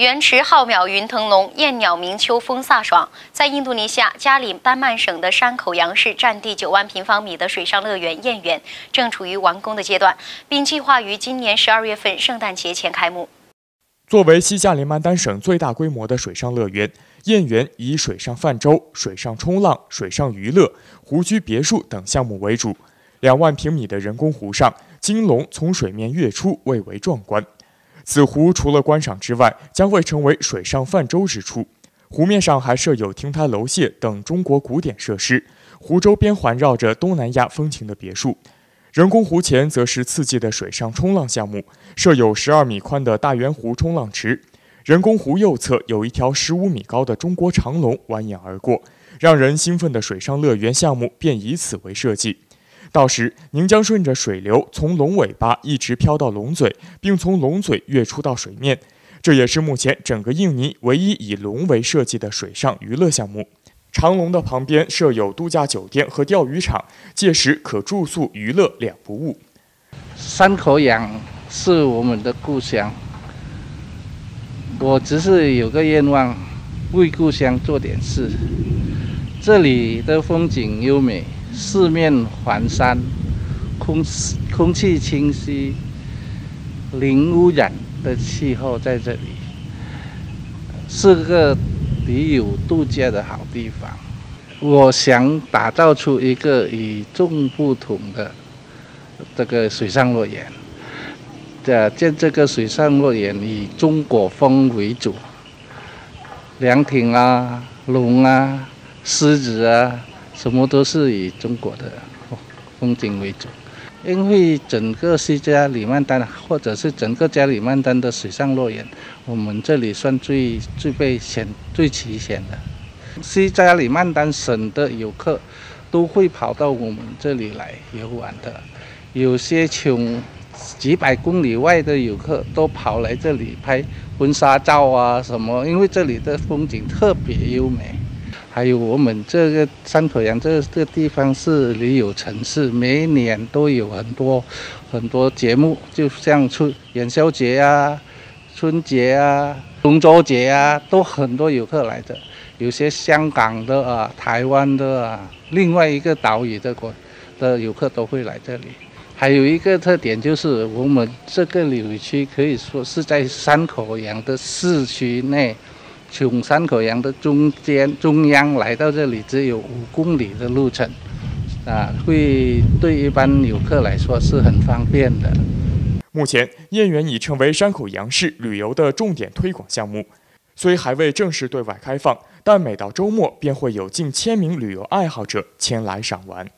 原池浩渺，云腾龙，雁鸟鸣，秋风飒爽。在印度尼西亚加里班曼省的山口洋市，占地九万平方米的水上乐园“燕园”正处于完工的阶段，并计划于今年十二月份圣诞节前开幕。作为西加里曼丹省最大规模的水上乐园“燕园”，以水上泛舟、水上冲浪、水上娱乐、湖居别墅等项目为主。两万平米的人工湖上，金龙从水面跃出，蔚为壮观。此湖除了观赏之外，将会成为水上泛舟之处。湖面上还设有亭台楼榭等中国古典设施。湖周边环绕着东南亚风情的别墅。人工湖前则是刺激的水上冲浪项目，设有十二米宽的大圆湖冲浪池。人工湖右侧有一条十五米高的中国长龙蜿蜒而过，让人兴奋的水上乐园项目便以此为设计。到时，您将顺着水流从龙尾巴一直漂到龙嘴，并从龙嘴跃出到水面。这也是目前整个印尼唯一以龙为设计的水上娱乐项目。长龙的旁边设有度假酒店和钓鱼场，届时可住宿、娱乐两不误。山口洋是我们的故乡，我只是有个愿望，为故乡做点事。这里的风景优美。四面环山，空空气清新，零污染的气候在这里是个旅游度假的好地方。我想打造出一个与众不同的这个水上乐园。这建这个水上乐园以中国风为主，凉亭啊，龙啊，狮子啊。什么都是以中国的风景为主，因为整个西加里曼丹或者是整个加里曼丹的水上乐园，我们这里算最最被险、最齐全的。西加里曼丹省的游客都会跑到我们这里来游玩的，有些穷几百公里外的游客都跑来这里拍婚纱照啊什么，因为这里的风景特别优美。还有我们这个山口洋这这地方是旅游城市，每年都有很多很多节目，就像春元宵节啊、春节啊、龙舟节啊，都很多游客来的。有些香港的啊、台湾的啊、另外一个岛屿的国的游客都会来这里。还有一个特点就是，我们这个旅游区可以说是在山口洋的市区内。从山口洋的中间中央来到这里只有五公里的路程，啊，会对一般游客来说是很方便的。目前，燕园已成为山口洋市旅游的重点推广项目，虽还未正式对外开放，但每到周末便会有近千名旅游爱好者前来赏玩。